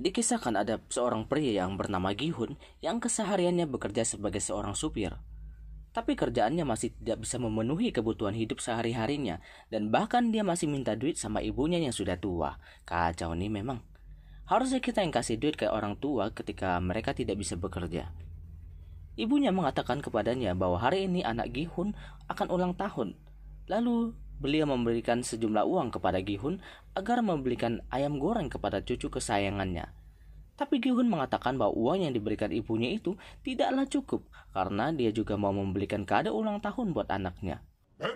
Dikisahkan ada seorang pria yang bernama Gihun yang kesehariannya bekerja sebagai seorang supir. Tapi kerjaannya masih tidak bisa memenuhi kebutuhan hidup sehari-harinya dan bahkan dia masih minta duit sama ibunya yang sudah tua. Kacau nih memang. Harusnya kita yang kasih duit ke orang tua ketika mereka tidak bisa bekerja. Ibunya mengatakan kepadanya bahwa hari ini anak Gihun akan ulang tahun. Lalu beliau memberikan sejumlah uang kepada Gihun agar membelikan ayam goreng kepada cucu kesayangannya. Tapi Gihun mengatakan bahwa uang yang diberikan ibunya itu tidaklah cukup karena dia juga mau membelikan kado ulang tahun buat anaknya. Ya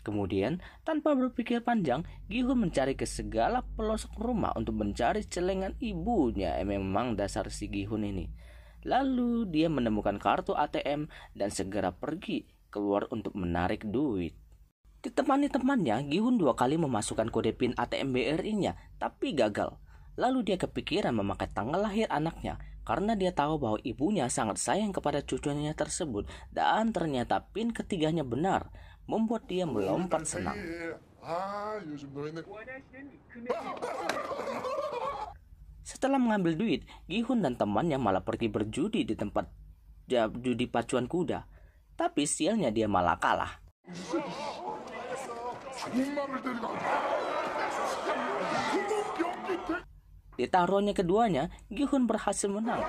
Kemudian, tanpa berpikir panjang, Gihun mencari ke segala pelosok rumah untuk mencari celengan ibunya. Memang dasar si Gihun ini. Lalu dia menemukan kartu ATM dan segera pergi keluar untuk menarik duit. Ditemani temannya, Gihun dua kali memasukkan kode PIN ATM BRI-nya, tapi gagal. Lalu dia kepikiran memakai tanggal lahir anaknya karena dia tahu bahwa ibunya sangat sayang kepada cucunya tersebut dan ternyata PIN ketiganya benar, membuat dia melompat senang. Setelah mengambil duit, Gihun dan temannya malah pergi berjudi di tempat judi pacuan kuda. Tapi sialnya dia malah kalah. Di taruhannya keduanya, Gihun berhasil menang.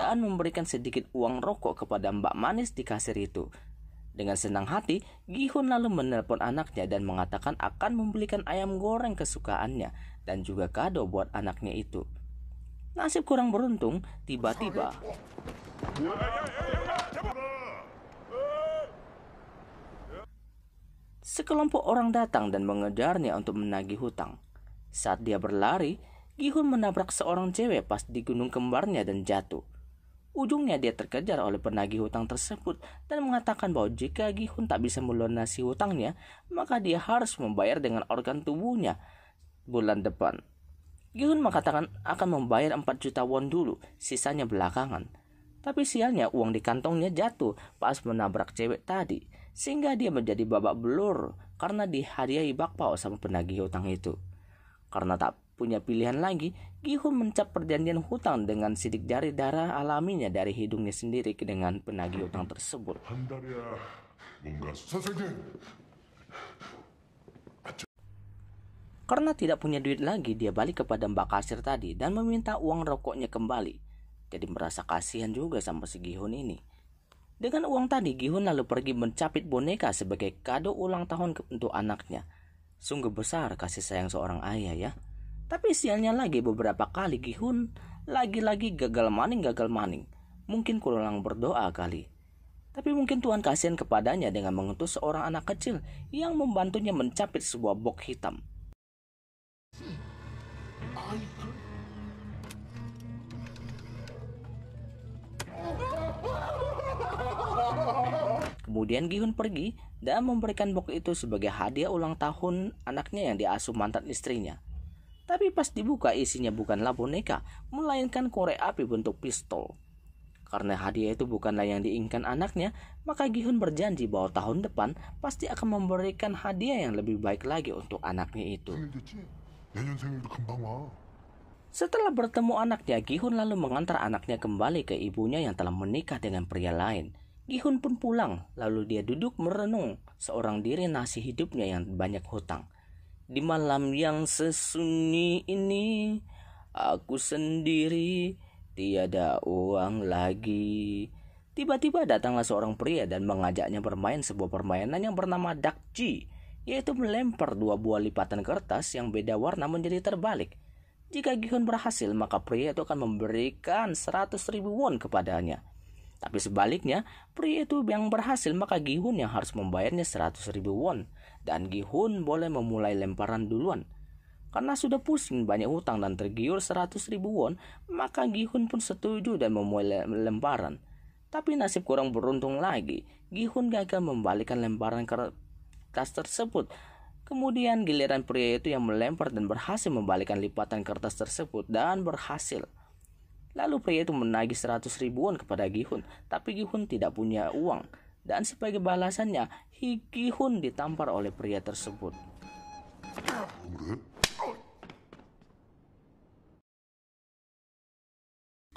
Dan memberikan sedikit uang rokok kepada Mbak Manis di kasir itu. Dengan senang hati, Gihun lalu menelpon anaknya dan mengatakan akan membelikan ayam goreng kesukaannya dan juga kado buat anaknya itu. Nasib kurang beruntung, tiba-tiba Sekelompok orang datang dan mengejarnya untuk menagih hutang. Saat dia berlari, Gihun menabrak seorang cewek pas di gunung kembarnya dan jatuh. Ujungnya dia terkejar oleh penagih hutang tersebut dan mengatakan bahwa jika Gihun tak bisa melunasi hutangnya, maka dia harus membayar dengan organ tubuhnya bulan depan. Gihun mengatakan akan membayar 4 juta won dulu, sisanya belakangan. Tapi sialnya uang di kantongnya jatuh pas menabrak cewek tadi, sehingga dia menjadi babak belur karena dihadiahi bakpao sama penagih hutang itu. Karena tak punya pilihan lagi, Gihun mencap perjanjian hutang dengan sidik jari darah alaminya dari hidungnya sendiri dengan penagih hutang tersebut. Karena tidak punya duit lagi, dia balik kepada Mbak Kasir tadi dan meminta uang rokoknya kembali. Jadi merasa kasihan juga sama si Gihun ini. Dengan uang tadi, Gihun lalu pergi mencapit boneka sebagai kado ulang tahun untuk anaknya. Sungguh besar kasih sayang seorang ayah ya. Tapi sialnya lagi beberapa kali Gihun lagi-lagi gagal maning gagal maning. Mungkin kurang berdoa kali. Tapi mungkin Tuhan kasihan kepadanya dengan mengutus seorang anak kecil yang membantunya mencapit sebuah box hitam. Kemudian Gihun pergi dan memberikan buku itu sebagai hadiah ulang tahun anaknya yang diasuh mantan istrinya. Tapi pas dibuka isinya bukanlah boneka, melainkan korek api bentuk pistol. Karena hadiah itu bukanlah yang diinginkan anaknya, maka Gihun berjanji bahwa tahun depan pasti akan memberikan hadiah yang lebih baik lagi untuk anaknya itu. Setelah bertemu anaknya, Gihun lalu mengantar anaknya kembali ke ibunya yang telah menikah dengan pria lain. Gihun pun pulang, lalu dia duduk merenung seorang diri nasi hidupnya yang banyak hutang. Di malam yang sesunyi ini, aku sendiri tiada uang lagi. Tiba-tiba datanglah seorang pria dan mengajaknya bermain sebuah permainan yang bernama dakji yaitu melempar dua buah lipatan kertas yang beda warna menjadi terbalik. Jika Gihun berhasil, maka pria itu akan memberikan 100 ribu won kepadanya. Tapi sebaliknya, pria itu yang berhasil, maka Gihun yang harus membayarnya 100 ribu won. Dan Gihun boleh memulai lemparan duluan. Karena sudah pusing banyak hutang dan tergiur 100 ribu won, maka Gihun pun setuju dan memulai lemparan. Tapi nasib kurang beruntung lagi, Gihun gagal membalikan lemparan kertas kertas tersebut. Kemudian giliran pria itu yang melempar dan berhasil membalikkan lipatan kertas tersebut dan berhasil. Lalu pria itu menagih 100 ribuan kepada Gihun, tapi Gihun tidak punya uang. Dan sebagai balasannya, Gihun ditampar oleh pria tersebut.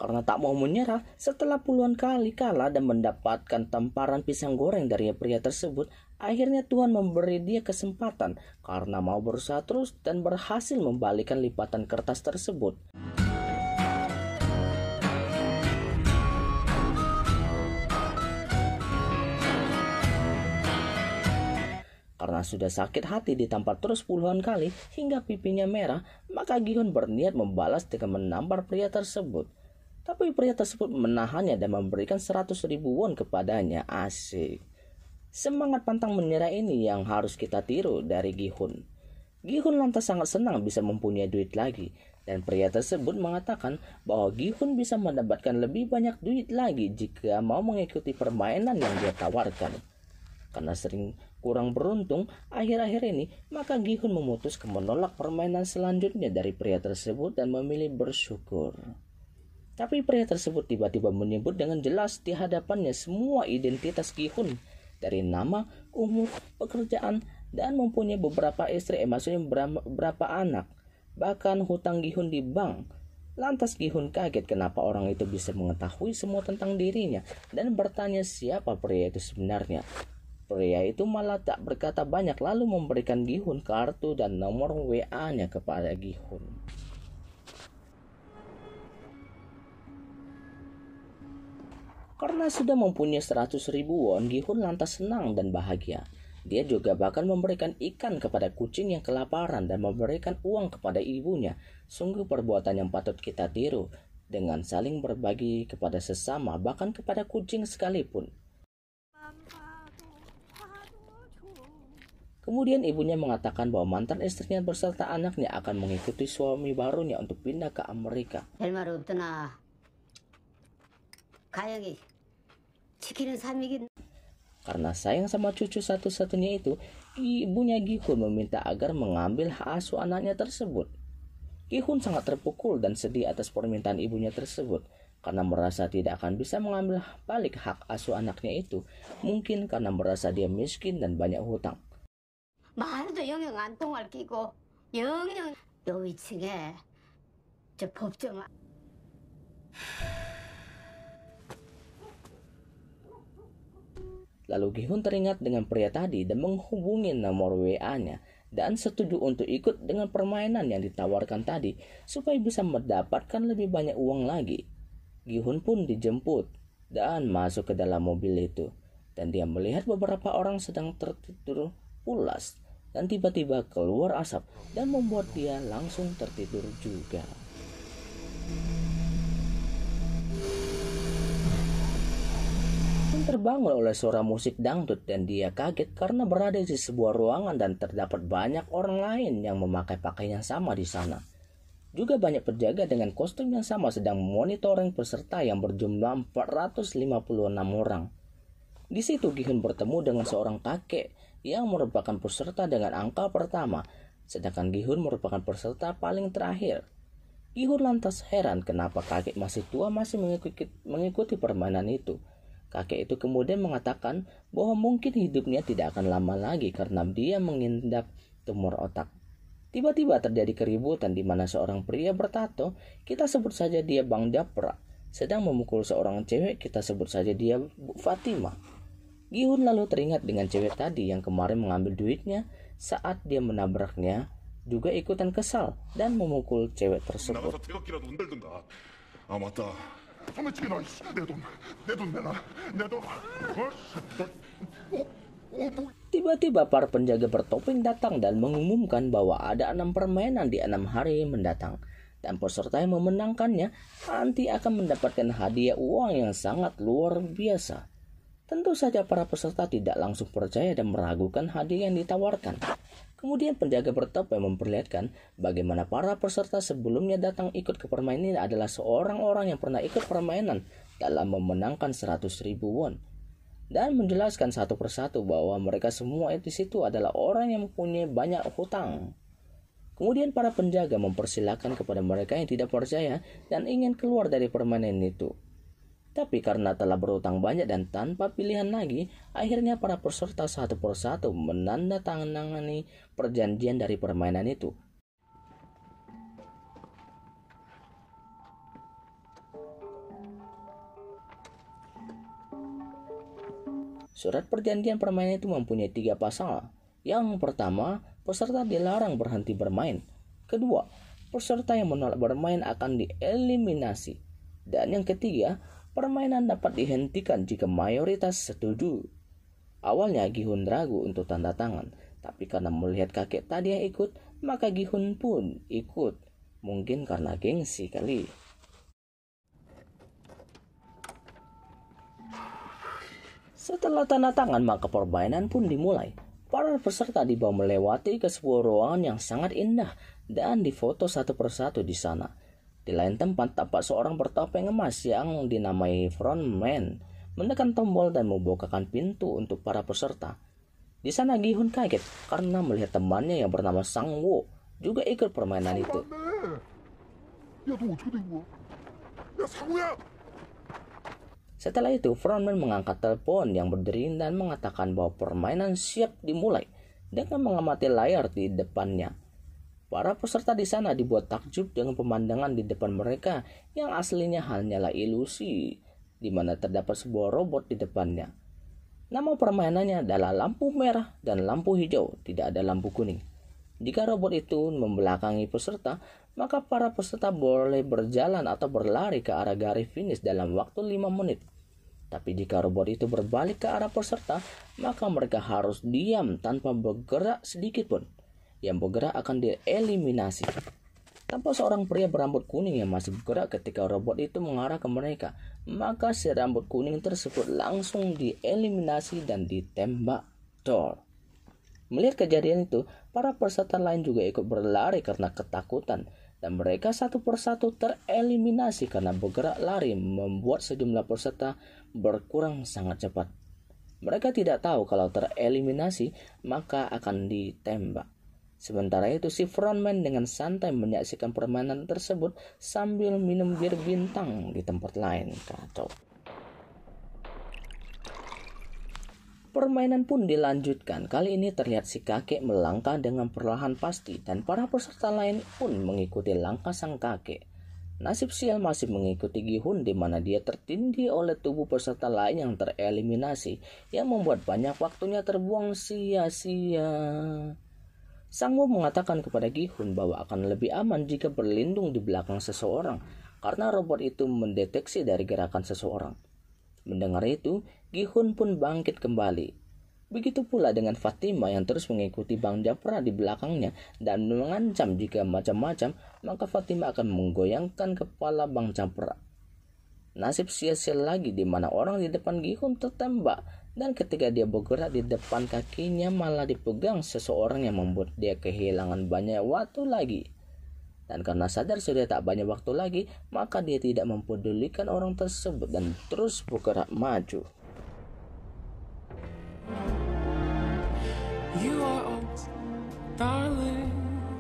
Karena tak mau menyerah, setelah puluhan kali kalah dan mendapatkan tamparan pisang goreng dari pria tersebut, Akhirnya Tuhan memberi dia kesempatan karena mau berusaha terus dan berhasil membalikan lipatan kertas tersebut. Karena sudah sakit hati ditampar terus puluhan kali hingga pipinya merah, maka Gihun berniat membalas dengan menampar pria tersebut. Tapi pria tersebut menahannya dan memberikan 100 ribu won kepadanya. Asik. Semangat pantang menyerah ini yang harus kita tiru dari Gihun. Gihun lantas sangat senang bisa mempunyai duit lagi dan pria tersebut mengatakan bahwa Gihun bisa mendapatkan lebih banyak duit lagi jika mau mengikuti permainan yang dia tawarkan. Karena sering kurang beruntung akhir-akhir ini, maka Gihun memutuskan menolak permainan selanjutnya dari pria tersebut dan memilih bersyukur. Tapi pria tersebut tiba-tiba menyebut dengan jelas di hadapannya semua identitas Gihun dari nama, umur, pekerjaan, dan mempunyai beberapa istri, eh, maksudnya beberapa anak, bahkan hutang gihun di bank. Lantas Gihun kaget kenapa orang itu bisa mengetahui semua tentang dirinya dan bertanya siapa pria itu sebenarnya. Pria itu malah tak berkata banyak lalu memberikan Gihun kartu dan nomor WA-nya kepada Gihun. Karena sudah mempunyai 100 ribu won, Gihun lantas senang dan bahagia. Dia juga bahkan memberikan ikan kepada kucing yang kelaparan dan memberikan uang kepada ibunya. Sungguh perbuatan yang patut kita tiru dengan saling berbagi kepada sesama bahkan kepada kucing sekalipun. Kemudian ibunya mengatakan bahwa mantan istrinya berserta anaknya akan mengikuti suami barunya untuk pindah ke Amerika karena sayang sama cucu satu-satunya itu, ibunya Gihun meminta agar mengambil hak asuh anaknya tersebut. Gihun sangat terpukul dan sedih atas permintaan ibunya tersebut karena merasa tidak akan bisa mengambil balik hak asuh anaknya itu, mungkin karena merasa dia miskin dan banyak hutang. Yang Lalu Gihun teringat dengan pria tadi dan menghubungi nomor WA-nya dan setuju untuk ikut dengan permainan yang ditawarkan tadi supaya bisa mendapatkan lebih banyak uang lagi. Gihun pun dijemput dan masuk ke dalam mobil itu dan dia melihat beberapa orang sedang tertidur pulas dan tiba-tiba keluar asap dan membuat dia langsung tertidur juga. terbangun oleh suara musik dangdut dan dia kaget karena berada di sebuah ruangan dan terdapat banyak orang lain yang memakai pakaian yang sama di sana. Juga banyak penjaga dengan kostum yang sama sedang memonitoring peserta yang berjumlah 456 orang. Di situ Gihun bertemu dengan seorang kakek yang merupakan peserta dengan angka pertama, sedangkan Gihun merupakan peserta paling terakhir. Gihun lantas heran kenapa kakek masih tua masih mengikuti, mengikuti permainan itu. Kakek itu kemudian mengatakan bahwa mungkin hidupnya tidak akan lama lagi karena dia mengindap tumor otak. Tiba-tiba terjadi keributan di mana seorang pria bertato, kita sebut saja dia Bang Japra, sedang memukul seorang cewek, kita sebut saja dia Bu Fatima. Gihun lalu teringat dengan cewek tadi yang kemarin mengambil duitnya saat dia menabraknya, juga ikutan kesal dan memukul cewek tersebut. Tiba-tiba para penjaga bertopeng datang dan mengumumkan bahwa ada enam permainan di enam hari mendatang. Dan peserta yang memenangkannya nanti akan mendapatkan hadiah uang yang sangat luar biasa. Tentu saja para peserta tidak langsung percaya dan meragukan hadiah yang ditawarkan. Kemudian penjaga bertopeng memperlihatkan bagaimana para peserta sebelumnya datang ikut ke permainan ini adalah seorang orang yang pernah ikut permainan dalam memenangkan 100 ribu won. Dan menjelaskan satu persatu bahwa mereka semua di situ adalah orang yang mempunyai banyak hutang. Kemudian para penjaga mempersilahkan kepada mereka yang tidak percaya dan ingin keluar dari permainan itu tapi karena telah berutang banyak dan tanpa pilihan lagi, akhirnya para peserta satu persatu menandatangani perjanjian dari permainan itu. Surat perjanjian permainan itu mempunyai tiga pasal. Yang pertama, peserta dilarang berhenti bermain. Kedua, peserta yang menolak bermain akan dieliminasi. Dan yang ketiga, Permainan dapat dihentikan jika mayoritas setuju. Awalnya Gihun ragu untuk tanda tangan, tapi karena melihat kakek tadi yang ikut, maka Gihun pun ikut. Mungkin karena gengsi kali. Setelah tanda tangan, maka permainan pun dimulai. Para peserta dibawa melewati ke sebuah ruangan yang sangat indah dan difoto satu persatu di sana. Di lain tempat tampak seorang bertopeng emas yang dinamai frontman menekan tombol dan membukakan pintu untuk para peserta. Di sana Gihun kaget karena melihat temannya yang bernama Sang Wo juga ikut permainan itu. Ya ya, ya. Setelah itu, frontman mengangkat telepon yang berdering dan mengatakan bahwa permainan siap dimulai dengan mengamati layar di depannya. Para peserta di sana dibuat takjub dengan pemandangan di depan mereka yang aslinya hanyalah ilusi, di mana terdapat sebuah robot di depannya. Nama permainannya adalah lampu merah dan lampu hijau, tidak ada lampu kuning. Jika robot itu membelakangi peserta, maka para peserta boleh berjalan atau berlari ke arah garis finish dalam waktu 5 menit. Tapi jika robot itu berbalik ke arah peserta, maka mereka harus diam tanpa bergerak sedikit pun yang bergerak akan dieliminasi. Tampak seorang pria berambut kuning yang masih bergerak ketika robot itu mengarah ke mereka, maka si rambut kuning tersebut langsung dieliminasi dan ditembak Thor. Melihat kejadian itu, para peserta lain juga ikut berlari karena ketakutan dan mereka satu persatu tereliminasi karena bergerak lari membuat sejumlah peserta berkurang sangat cepat. Mereka tidak tahu kalau tereliminasi maka akan ditembak. Sementara itu si frontman dengan santai menyaksikan permainan tersebut sambil minum bir bintang di tempat lain. Kacau. Permainan pun dilanjutkan. Kali ini terlihat si kakek melangkah dengan perlahan pasti dan para peserta lain pun mengikuti langkah sang kakek. Nasib sial masih mengikuti Gihun di mana dia tertindih oleh tubuh peserta lain yang tereliminasi yang membuat banyak waktunya terbuang sia-sia. Sang Wu mengatakan kepada Gihun bahwa akan lebih aman jika berlindung di belakang seseorang karena robot itu mendeteksi dari gerakan seseorang. Mendengar itu, Gihun pun bangkit kembali. Begitu pula dengan Fatima yang terus mengikuti Bang Japra di belakangnya dan mengancam jika macam-macam, maka Fatima akan menggoyangkan kepala Bang Japra. Nasib sia-sia lagi di mana orang di depan Gihun tertembak dan ketika dia bergerak di depan kakinya malah dipegang seseorang yang membuat dia kehilangan banyak waktu lagi. Dan karena sadar sudah tak banyak waktu lagi, maka dia tidak mempedulikan orang tersebut dan terus bergerak maju.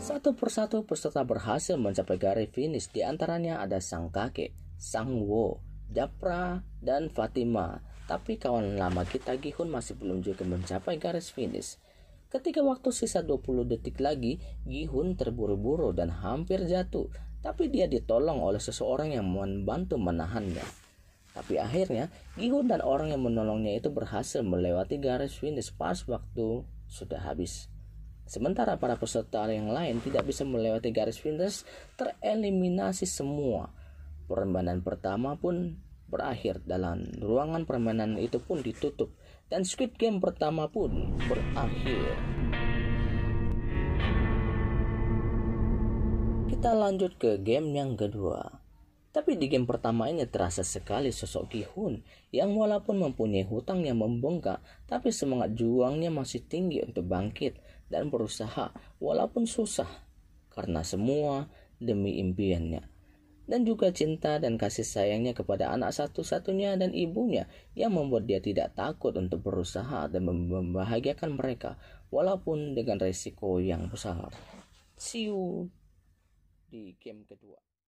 Satu persatu peserta berhasil mencapai garis finish. Di antaranya ada sang kakek, sang Wo, Japra, dan Fatima. Tapi kawan lama kita Gihun masih belum juga mencapai garis finish. Ketika waktu sisa 20 detik lagi, Gihun terburu-buru dan hampir jatuh, tapi dia ditolong oleh seseorang yang membantu menahannya. Tapi akhirnya, Gihun dan orang yang menolongnya itu berhasil melewati garis finish pas waktu sudah habis. Sementara para peserta yang lain tidak bisa melewati garis finish, tereliminasi semua. Permainan pertama pun berakhir dalam ruangan permainan itu pun ditutup dan Squid Game pertama pun berakhir. Kita lanjut ke game yang kedua. Tapi di game pertama ini terasa sekali sosok Ki-hun yang walaupun mempunyai hutang yang membengkak, tapi semangat juangnya masih tinggi untuk bangkit dan berusaha walaupun susah karena semua demi impiannya dan juga cinta dan kasih sayangnya kepada anak satu-satunya dan ibunya yang membuat dia tidak takut untuk berusaha dan membahagiakan mereka walaupun dengan resiko yang besar. See you di game kedua.